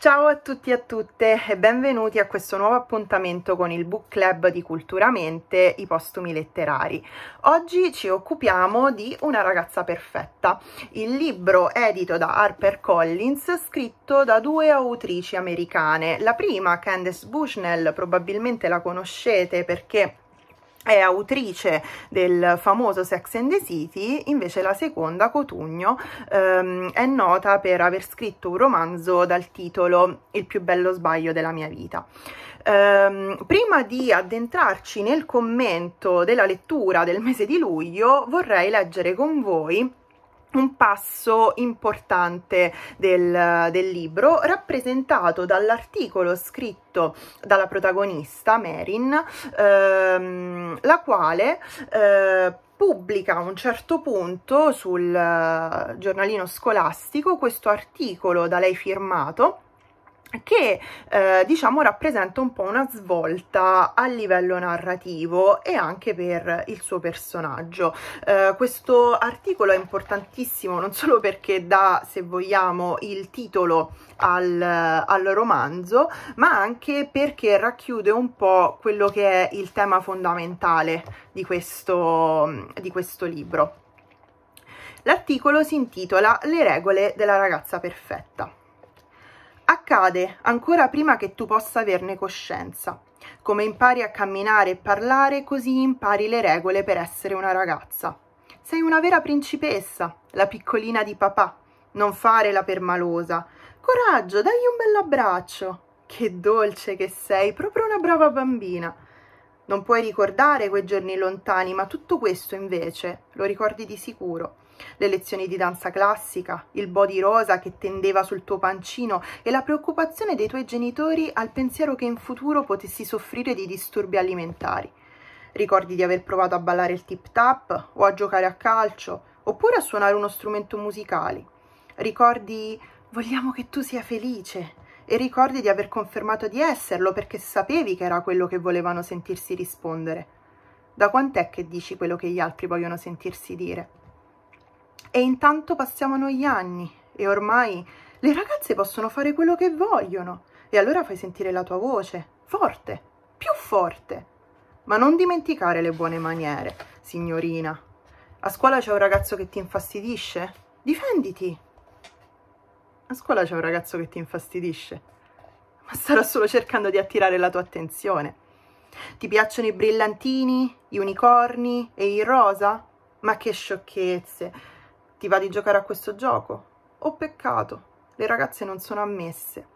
Ciao a tutti e a tutte e benvenuti a questo nuovo appuntamento con il Book Club di Culturamente, i postumi letterari. Oggi ci occupiamo di Una ragazza perfetta, il libro edito da Harper Collins, scritto da due autrici americane. La prima, Candace Bushnell, probabilmente la conoscete perché è autrice del famoso Sex and the City, invece la seconda, Cotugno, ehm, è nota per aver scritto un romanzo dal titolo Il più bello sbaglio della mia vita. Ehm, prima di addentrarci nel commento della lettura del mese di luglio, vorrei leggere con voi un passo importante del, del libro rappresentato dall'articolo scritto dalla protagonista Merin, ehm, la quale eh, pubblica a un certo punto sul eh, giornalino scolastico questo articolo da lei firmato che eh, diciamo rappresenta un po' una svolta a livello narrativo e anche per il suo personaggio. Eh, questo articolo è importantissimo non solo perché dà, se vogliamo, il titolo al, al, romanzo, ma anche perché racchiude un po' quello che è il tema fondamentale di questo, di questo libro. L'articolo si intitola Le regole della ragazza perfetta accade ancora prima che tu possa averne coscienza. Come impari a camminare e parlare, così impari le regole per essere una ragazza. Sei una vera principessa, la piccolina di papà. Non fare la permalosa. Coraggio, dagli un bell'abbraccio. Che dolce che sei, proprio una brava bambina. Non puoi ricordare quei giorni lontani, ma tutto questo invece lo ricordi di sicuro le lezioni di danza classica, il body rosa che tendeva sul tuo pancino e la preoccupazione dei tuoi genitori al pensiero che in futuro potessi soffrire di disturbi alimentari. Ricordi di aver provato a ballare il tip tap o a giocare a calcio oppure a suonare uno strumento musicale. Ricordi vogliamo che tu sia felice e ricordi di aver confermato di esserlo perché sapevi che era quello che volevano sentirsi rispondere. Da quant'è che dici quello che gli altri vogliono sentirsi dire? E intanto passavano gli anni e ormai le ragazze possono fare quello che vogliono. E allora fai sentire la tua voce, forte, più forte. Ma non dimenticare le buone maniere, signorina. A scuola c'è un ragazzo che ti infastidisce? Difenditi! A scuola c'è un ragazzo che ti infastidisce, ma starò solo cercando di attirare la tua attenzione. Ti piacciono i brillantini, gli unicorni e il rosa? Ma che sciocchezze! Ti va di giocare a questo gioco? Oh peccato, le ragazze non sono ammesse.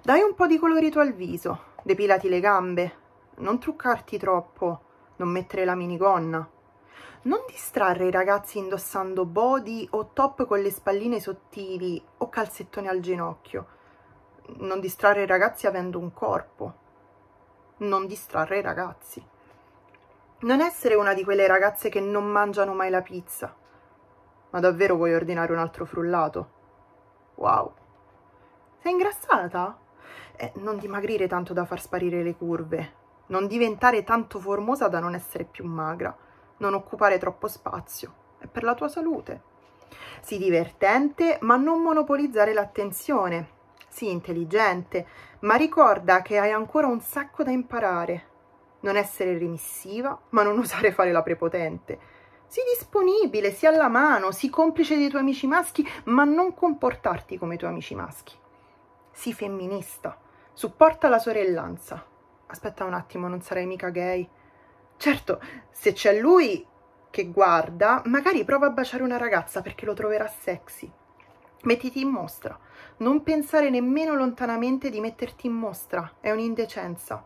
Dai un po' di colorito al viso, depilati le gambe, non truccarti troppo, non mettere la minigonna. Non distrarre i ragazzi indossando body o top con le spalline sottili o calzettoni al ginocchio. Non distrarre i ragazzi avendo un corpo. Non distrarre i ragazzi. Non essere una di quelle ragazze che non mangiano mai la pizza, ma davvero vuoi ordinare un altro frullato? Wow. Sei ingrassata? Eh, non dimagrire tanto da far sparire le curve. Non diventare tanto formosa da non essere più magra. Non occupare troppo spazio. È per la tua salute. Sii divertente, ma non monopolizzare l'attenzione. Sii intelligente, ma ricorda che hai ancora un sacco da imparare. Non essere remissiva, ma non usare fare la prepotente Sii disponibile, sii alla mano, sii complice dei tuoi amici maschi, ma non comportarti come i tuoi amici maschi. Sii femminista, supporta la sorellanza. Aspetta un attimo, non sarai mica gay. Certo, se c'è lui che guarda, magari prova a baciare una ragazza perché lo troverà sexy. Mettiti in mostra. Non pensare nemmeno lontanamente di metterti in mostra, è un'indecenza.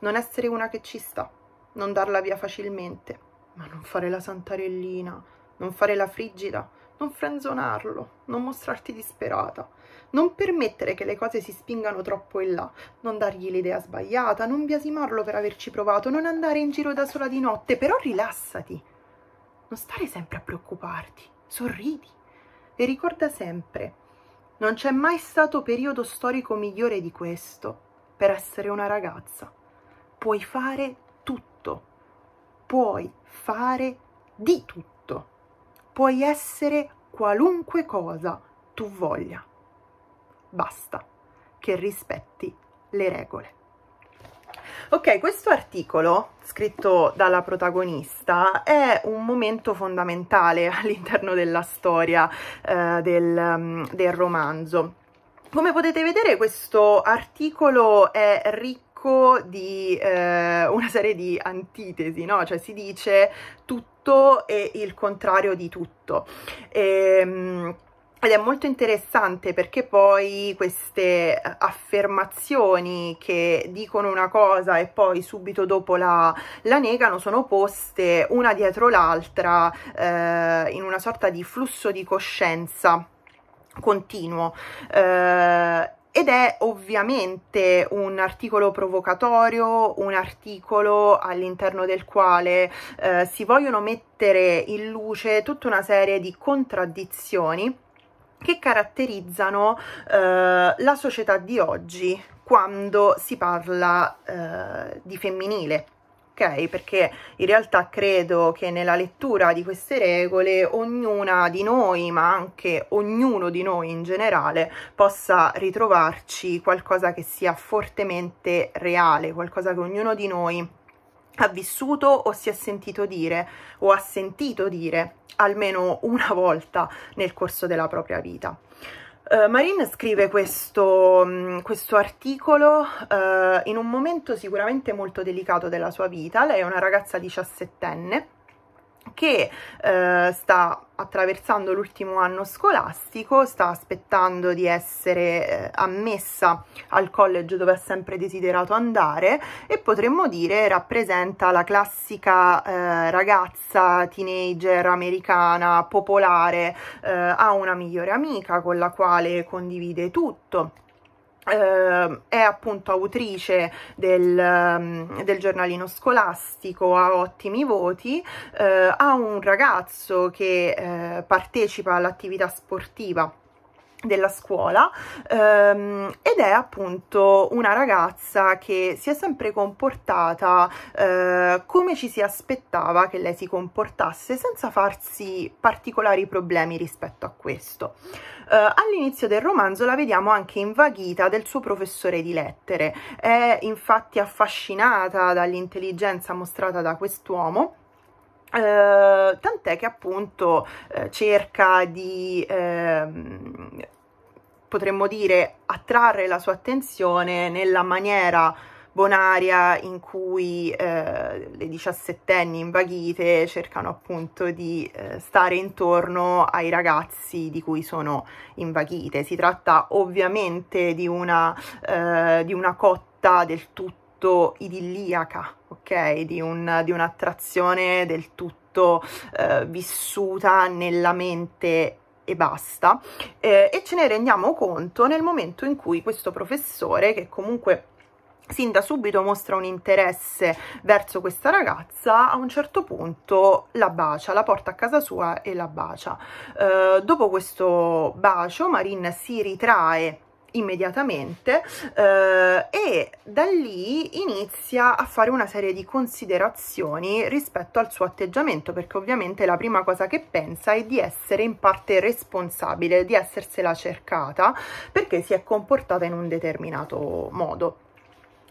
Non essere una che ci sta, non darla via facilmente ma non fare la santarellina, non fare la frigida, non frenzonarlo, non mostrarti disperata, non permettere che le cose si spingano troppo in là, non dargli l'idea sbagliata, non biasimarlo per averci provato, non andare in giro da sola di notte, però rilassati. Non stare sempre a preoccuparti, sorridi e ricorda sempre, non c'è mai stato periodo storico migliore di questo per essere una ragazza. Puoi fare puoi fare di tutto, puoi essere qualunque cosa tu voglia. Basta che rispetti le regole. Ok, questo articolo scritto dalla protagonista è un momento fondamentale all'interno della storia eh, del, mm, del romanzo. Come potete vedere questo articolo è ricco sacco di eh, una serie di antitesi, no? Cioè si dice tutto e il contrario di tutto. E, ehm, ed è molto interessante perché poi queste affermazioni che dicono una cosa e poi subito dopo la, la negano sono poste una dietro l'altra eh, in una sorta di flusso di coscienza continuo. Eh, ed è ovviamente un articolo provocatorio, un articolo all'interno del quale eh, si vogliono mettere in luce tutta una serie di contraddizioni che caratterizzano eh, la società di oggi quando si parla eh, di femminile. Perché in realtà credo che nella lettura di queste regole ognuna di noi, ma anche ognuno di noi in generale, possa ritrovarci qualcosa che sia fortemente reale, qualcosa che ognuno di noi ha vissuto o si è sentito dire o ha sentito dire almeno una volta nel corso della propria vita. Eh, Marine scrive questo, mm, questo articolo uh, in un momento sicuramente molto delicato della sua vita, lei è una ragazza diciassettenne che eh, sta attraversando l'ultimo anno scolastico, sta aspettando di essere eh, ammessa al college dove ha sempre desiderato andare e potremmo dire rappresenta la classica eh, ragazza teenager americana popolare, eh, ha una migliore amica con la quale condivide tutto eh, è appunto autrice del, ehm, del, giornalino scolastico, ha ottimi voti, eh, ha un ragazzo che eh, partecipa all'attività sportiva della scuola ehm, ed è appunto una ragazza che si è sempre comportata eh, come ci si aspettava che lei si comportasse senza farsi particolari problemi rispetto a questo. Eh, all'inizio del romanzo la vediamo anche invaghita del suo professore di lettere, è infatti affascinata dall'intelligenza mostrata da quest'uomo eh, tant'è che appunto eh, cerca di eh, potremmo dire attrarre la sua attenzione nella maniera bonaria in cui eh, le diciassettenni invaghite cercano appunto di eh, stare intorno ai ragazzi di cui sono invaghite. Si tratta ovviamente di una, eh, di una cotta del tutto idilliaca, ok? Di, un, di un'attrazione del tutto eh, vissuta nella mente e basta eh, e ce ne rendiamo conto nel momento in cui questo professore che comunque sin da subito mostra un interesse verso questa ragazza, a un certo punto la bacia, la porta a casa sua e la bacia. Eh, dopo questo bacio Marin si ritrae immediatamente eh, e da lì inizia a fare una serie di considerazioni rispetto al suo atteggiamento perché ovviamente la prima cosa che pensa è di essere in parte responsabile di essersela cercata perché si è comportata in un determinato modo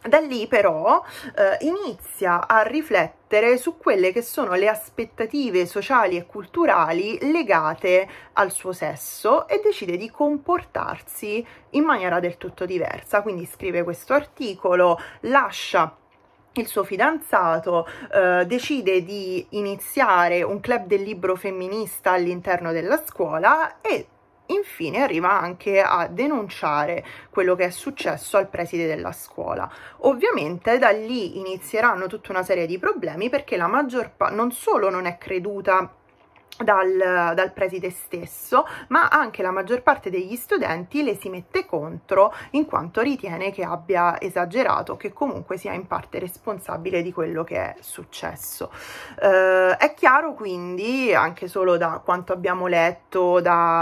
da lì però eh, inizia a riflettere su quelle che sono le aspettative sociali e culturali legate al suo sesso e decide di comportarsi in maniera del tutto diversa. Quindi scrive questo articolo, lascia il suo fidanzato eh, decide di iniziare un club del libro femminista all'interno della scuola e infine arriva anche a denunciare quello che è successo al preside della scuola. Ovviamente da lì inizieranno tutta una serie di problemi perché la maggior parte non solo non è creduta dal, dal, preside stesso, ma anche la maggior parte degli studenti le si mette contro in quanto ritiene che abbia esagerato, che comunque sia in parte responsabile di quello che è successo. Eh, è chiaro quindi, anche solo da quanto abbiamo letto, da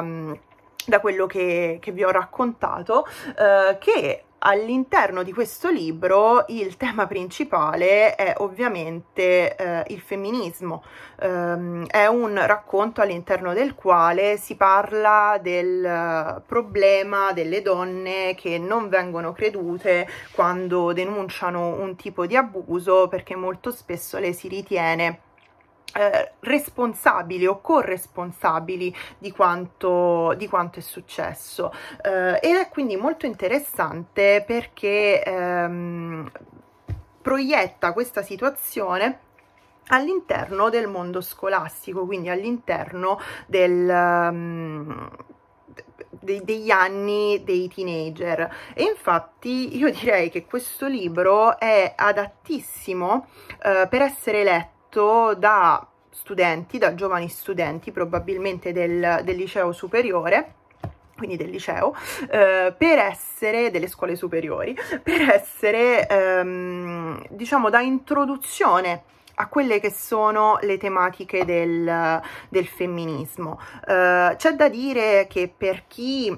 da quello che, che vi ho raccontato, eh, che all'interno di questo libro il tema principale è ovviamente eh, il femminismo, ehm, è un racconto all'interno del quale si parla del eh, problema delle donne che non vengono credute quando denunciano un tipo di abuso perché molto spesso le si ritiene eh, responsabili o corresponsabili di quanto, di quanto è successo eh, ed è quindi molto interessante perché ehm, proietta questa situazione all'interno del mondo scolastico, quindi all'interno del... Um, degli anni dei teenager e infatti io direi che questo libro è adattissimo eh, per essere letto fatto da studenti, da giovani studenti probabilmente del, del liceo superiore quindi del liceo, eh, per essere, delle scuole superiori, per essere, ehm, diciamo, da introduzione a quelle che sono le tematiche del, del femminismo. Eh, C'è da dire che per chi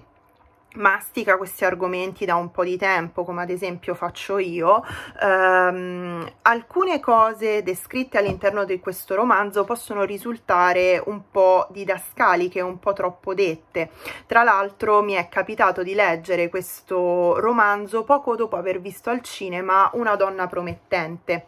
mastica questi argomenti da un po' di tempo, come ad esempio faccio io, ehm, alcune cose descritte all'interno di questo romanzo possono risultare un po' didascaliche, un po' troppo dette. Tra l'altro mi è capitato di leggere questo romanzo poco dopo aver visto al cinema Una donna promettente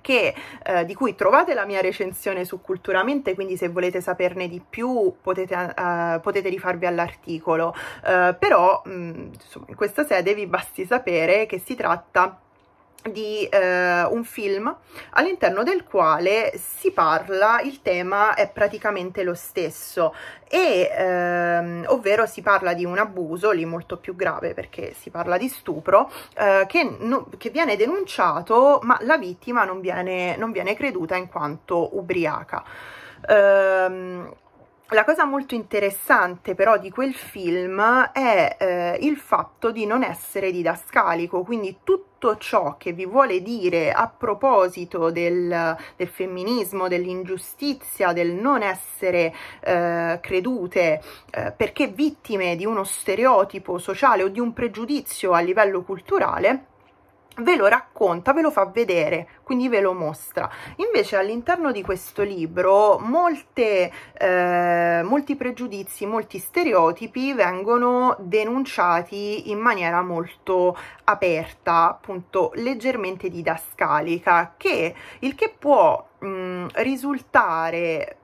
che, eh, di cui trovate la mia recensione su Culturamente, quindi se volete saperne di più potete, uh, potete rifarvi all'articolo, uh, però mh, mm, insomma, in questa sede vi basti sapere che si tratta di eh, un film all'interno del quale si parla il tema è praticamente lo stesso e ehm, ovvero si parla di un abuso lì molto più grave perché si parla di stupro eh, che, no, che, viene denunciato ma la vittima non viene, non viene creduta in quanto ubriaca ehm, la cosa molto interessante però di quel film è eh, il fatto di non essere didascalico, quindi tutto ciò che vi vuole dire a proposito del, del femminismo, dell'ingiustizia, del non essere eh, credute eh, perché vittime di uno stereotipo sociale o di un pregiudizio a livello culturale, ve lo racconta, ve lo fa vedere, quindi ve lo mostra. Invece all'interno di questo libro molte, eh, molti pregiudizi, molti stereotipi vengono denunciati in maniera molto aperta, appunto leggermente didascalica, che, il che può mh, mm, risultare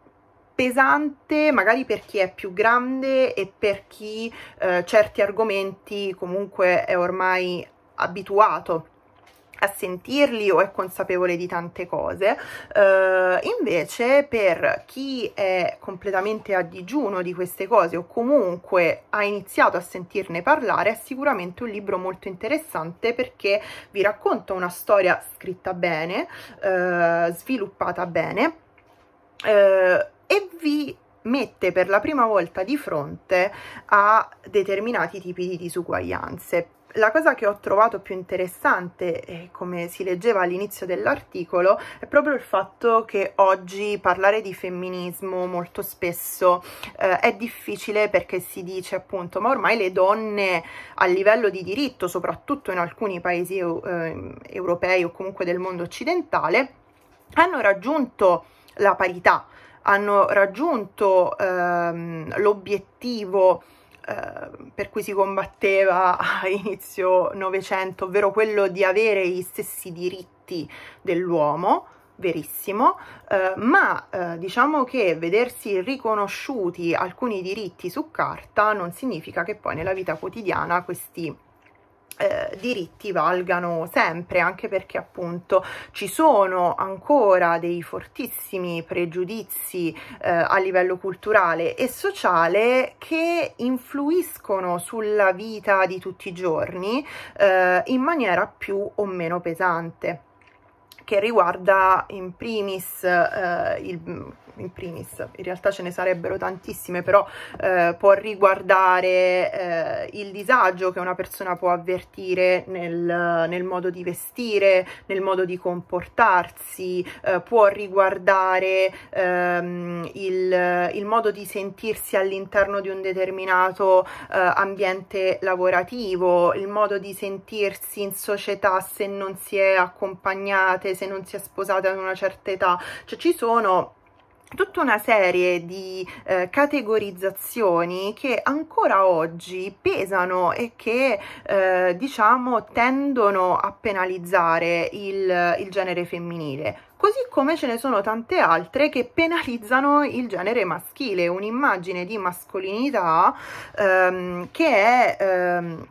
pesante magari per chi è più grande e per chi eh, certi argomenti comunque è ormai abituato a sentirli o è consapevole di tante cose, eh, invece per chi è completamente a digiuno di queste cose o comunque ha iniziato a sentirne parlare è sicuramente un libro molto interessante perché vi racconta una storia scritta bene, eh, sviluppata bene eh, e vi mette per la prima volta di fronte a determinati tipi di disuguaglianze la cosa che ho trovato più interessante, eh, come si leggeva all'inizio dell'articolo, è proprio il fatto che oggi parlare di femminismo molto spesso eh, è difficile perché si dice appunto ma ormai le donne a livello di diritto, soprattutto in alcuni paesi eh, europei o comunque del mondo occidentale, hanno raggiunto la parità, hanno raggiunto ehm, l'obiettivo Ehm, per cui si combatteva a inizio Novecento, ovvero quello di avere gli stessi diritti dell'uomo, verissimo, eh, ma eh, diciamo che vedersi riconosciuti alcuni diritti su carta non significa che poi nella vita quotidiana questi eh, diritti valgano sempre anche perché appunto ci sono ancora dei fortissimi pregiudizi eh, a livello culturale e sociale che influiscono sulla vita di tutti i giorni eh, in maniera più o meno pesante che riguarda in primis, eh, il, in primis in realtà ce ne sarebbero tantissime, però eh, può riguardare eh, il disagio che una persona può avvertire nel, nel, modo di vestire, nel modo di comportarsi, eh, può riguardare ehm, il, il, modo di sentirsi all'interno di un determinato eh, ambiente lavorativo, il modo di sentirsi in società se non si è accompagnate, se se non si è sposata ad una certa età, cioè ci sono tutta una serie di eh, categorizzazioni che ancora oggi pesano e che eh, diciamo tendono a penalizzare il, il genere femminile così come ce ne sono tante altre che penalizzano il genere maschile un'immagine di mascolinità ehm, che è ehm,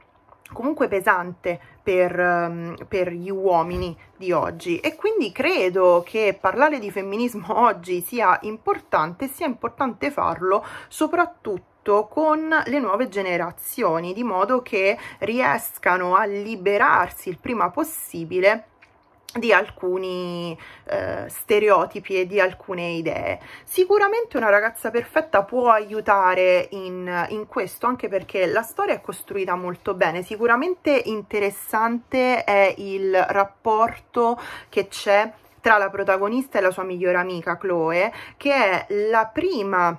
comunque pesante per, ehm, per, gli uomini di oggi e quindi credo che parlare di femminismo oggi sia importante sia importante farlo soprattutto con le nuove generazioni di modo che riescano a liberarsi il prima possibile di alcuni eh, stereotipi e di alcune idee. Sicuramente una ragazza perfetta può aiutare in, in, questo, anche perché la storia è costruita molto bene. Sicuramente interessante è il rapporto che c'è tra la protagonista e la sua migliore amica Chloe, che è la prima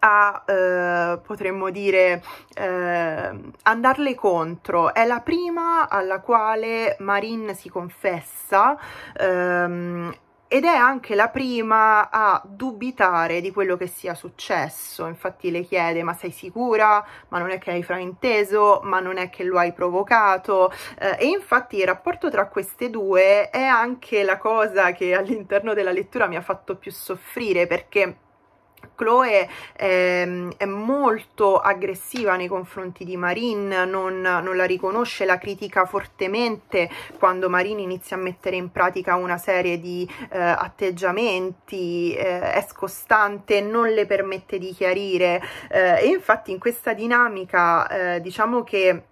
a, eh, potremmo dire, eh, andarle contro. È la prima alla quale Marin si confessa ehm, ed è anche la prima a dubitare di quello che sia successo. Infatti le chiede ma sei sicura? Ma non è che hai frainteso? Ma non è che lo hai provocato? Eh, e infatti il rapporto tra queste due è anche la cosa che all'interno della lettura mi ha fatto più soffrire perché Chloe eh, è molto aggressiva nei confronti di Marine, non, non, la riconosce, la critica fortemente quando Marine inizia a mettere in pratica una serie di eh, atteggiamenti, eh, è scostante, non le permette di chiarire eh, e infatti in questa dinamica eh, diciamo che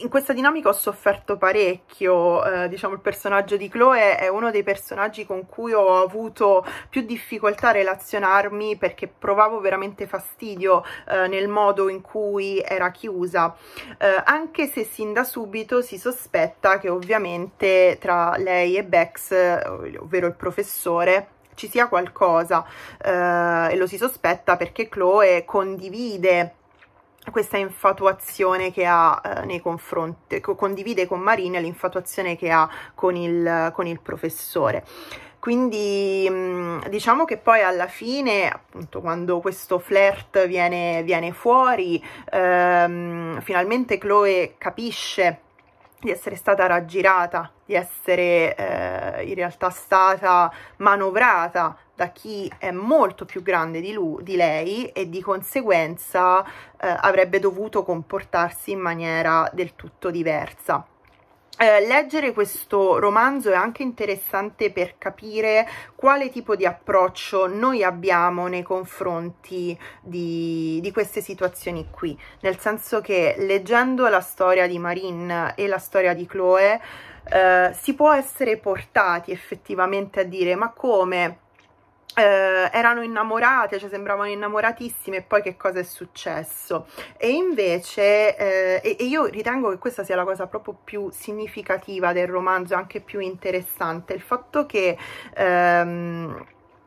in questa dinamica ho sofferto parecchio, eh, diciamo il personaggio di Chloe è uno dei personaggi con cui ho avuto più difficoltà a relazionarmi perché provavo veramente fastidio eh, nel modo in cui era chiusa, eh, anche se sin da subito si sospetta che ovviamente tra lei e Bex, eh, ovvero il professore, ci sia qualcosa eh, e lo si sospetta perché Chloe condivide questa infatuazione che ha eh, nei confronti, co condivide con Marina l'infatuazione che ha con il, con il professore. Quindi mm, diciamo che poi alla fine, appunto, quando questo flirt viene, viene fuori, ehm, finalmente Chloe capisce di essere stata raggirata, di essere eh, in realtà stata manovrata da chi è molto più grande di, lui, di lei e di conseguenza eh, avrebbe dovuto comportarsi in maniera del tutto diversa. Eh, leggere questo romanzo è anche interessante per capire quale tipo di approccio noi abbiamo nei confronti di, di, queste situazioni qui, nel senso che leggendo la storia di Marin e la storia di Chloe eh, si può essere portati effettivamente a dire ma come eh, erano innamorate, cioè sembravano innamoratissime e poi che cosa è successo e invece eh, e, e io ritengo che questa sia la cosa proprio più significativa del romanzo anche più interessante il fatto che ehm,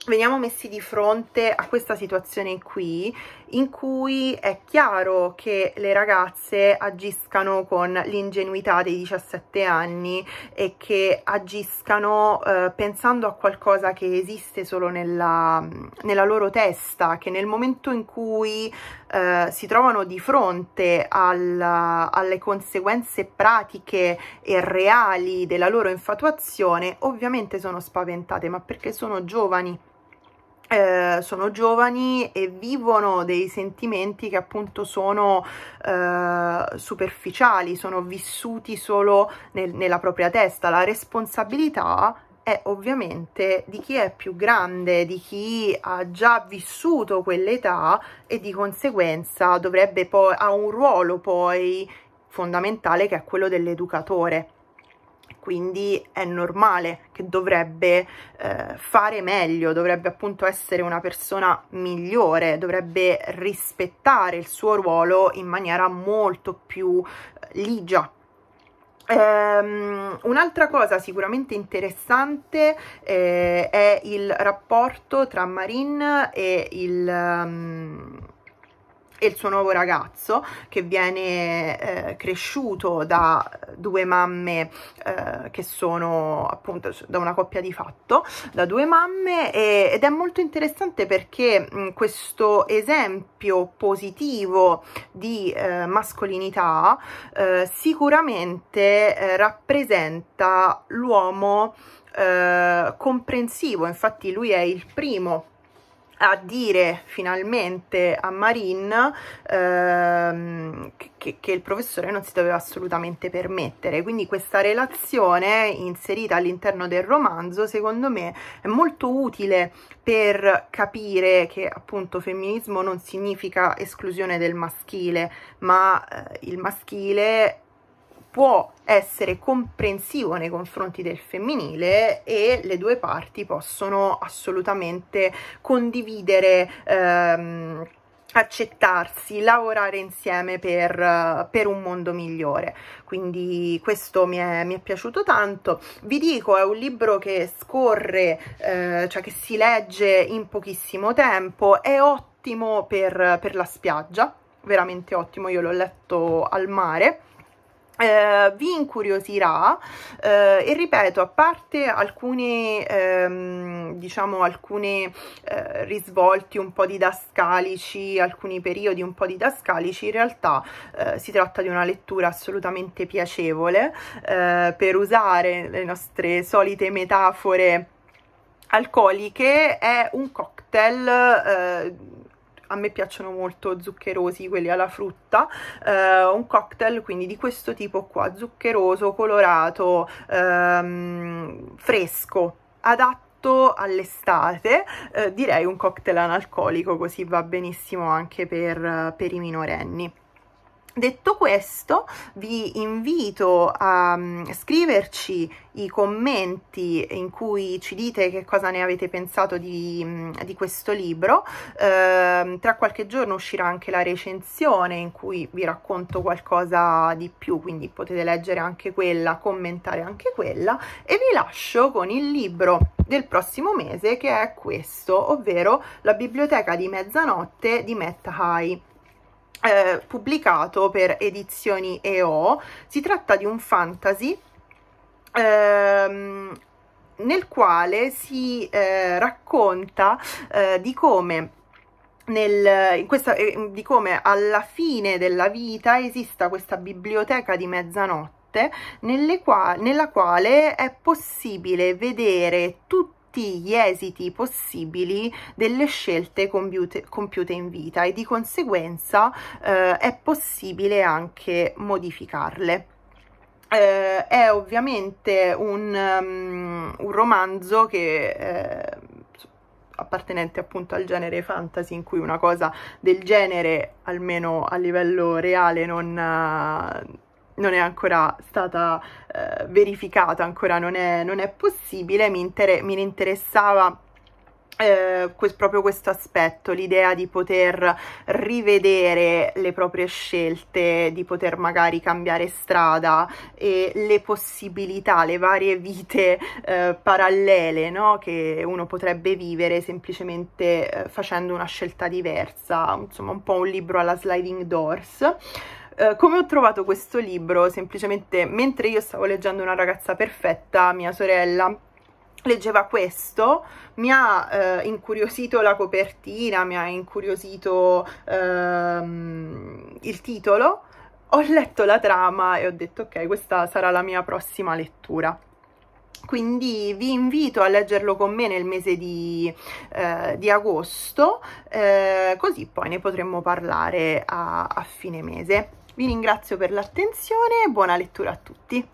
veniamo messi di fronte a questa situazione qui in cui è chiaro che le ragazze agiscano con l'ingenuità dei 17 anni e che agiscano eh, pensando a qualcosa che esiste solo nella, nella loro testa, che nel momento in cui eh, si trovano di fronte alla, alle conseguenze pratiche e reali della loro infatuazione, ovviamente sono spaventate, ma perché sono giovani. Eh, sono giovani e vivono dei sentimenti che appunto sono eh, superficiali, sono vissuti solo nel, nella propria testa. La responsabilità è ovviamente di chi è più grande, di chi ha già vissuto quell'età e di conseguenza dovrebbe poi, ha un ruolo poi fondamentale che è quello dell'educatore quindi è normale che dovrebbe eh, fare meglio, dovrebbe appunto essere una persona migliore, dovrebbe rispettare il suo ruolo in maniera molto più eh, ligia, Um, un'altra cosa sicuramente interessante eh, è il rapporto tra Marin e il, um, e il suo nuovo ragazzo che viene eh, cresciuto da due mamme eh, che sono appunto da una coppia di fatto da due mamme e, ed è molto interessante perché mh, questo esempio positivo di eh, mascolinità eh, sicuramente eh, rappresenta l'uomo eh, comprensivo infatti lui è il primo a dire finalmente a Marin ehm, che, che, il professore non si doveva assolutamente permettere quindi questa relazione inserita all'interno del romanzo secondo me è molto utile per capire che appunto femminismo non significa esclusione del maschile ma eh, il maschile può essere comprensivo nei confronti del femminile e le due parti possono assolutamente condividere ehm, accettarsi, lavorare insieme per, per, un mondo migliore. Quindi questo mi è, mi è, piaciuto tanto. Vi dico, è un libro che scorre, eh, cioè che si legge in pochissimo tempo, è ottimo per, per la spiaggia, veramente ottimo, io l'ho letto al mare eh, vi incuriosirà eh, e ripeto a parte alcune ehm, diciamo alcune eh, risvolti un po' didascalici alcuni periodi un po' didascalici in realtà eh, si tratta di una lettura assolutamente piacevole eh, per usare le nostre solite metafore alcoliche è un cocktail eh, a me piacciono molto zuccherosi, quelli alla frutta, eh, un cocktail quindi di questo tipo qua, zuccheroso, colorato, ehm, fresco, adatto all'estate, eh, direi un cocktail analcolico, così va benissimo anche per, per i minorenni. Detto questo, vi invito a mm, scriverci i commenti in cui ci dite che cosa ne avete pensato di, mm, di questo libro. Eh, tra qualche giorno uscirà anche la recensione in cui vi racconto qualcosa di più, quindi potete leggere anche quella, commentare anche quella e vi lascio con il libro del prossimo mese che è questo, ovvero La biblioteca di mezzanotte di Matt High eh, pubblicato per edizioni EO. Si tratta di un fantasy ehm, nel quale si eh, racconta eh, di come nel, in questa, eh, di come alla fine della vita esista questa biblioteca di mezzanotte qua nella quale è possibile vedere tutti tutti gli esiti possibili delle scelte compiute, compiute in vita e di conseguenza eh, è possibile anche modificarle. Eh, è ovviamente un, um, un romanzo che eh, appartenente appunto al genere fantasy in cui una cosa del genere almeno a livello reale non, non è ancora stata eh, verificata, ancora non è, non è possibile, mi, inter mi interessava eh, quest proprio questo aspetto, l'idea di poter rivedere le proprie scelte, di poter magari cambiare strada e le possibilità, le varie vite eh, parallele no? che uno potrebbe vivere semplicemente eh, facendo una scelta diversa, insomma un po' un libro alla sliding doors. Eh, come ho trovato questo libro? Semplicemente mentre io stavo leggendo Una ragazza perfetta, mia sorella leggeva questo, mi ha uh, incuriosito la copertina, mi ha incuriosito uh, il titolo, ho letto la trama e ho detto ok questa sarà la mia prossima lettura quindi vi invito a leggerlo con me nel mese di, eh, di agosto, eh, così poi ne potremmo parlare a, a fine mese. Vi ringrazio per l'attenzione e buona lettura a tutti.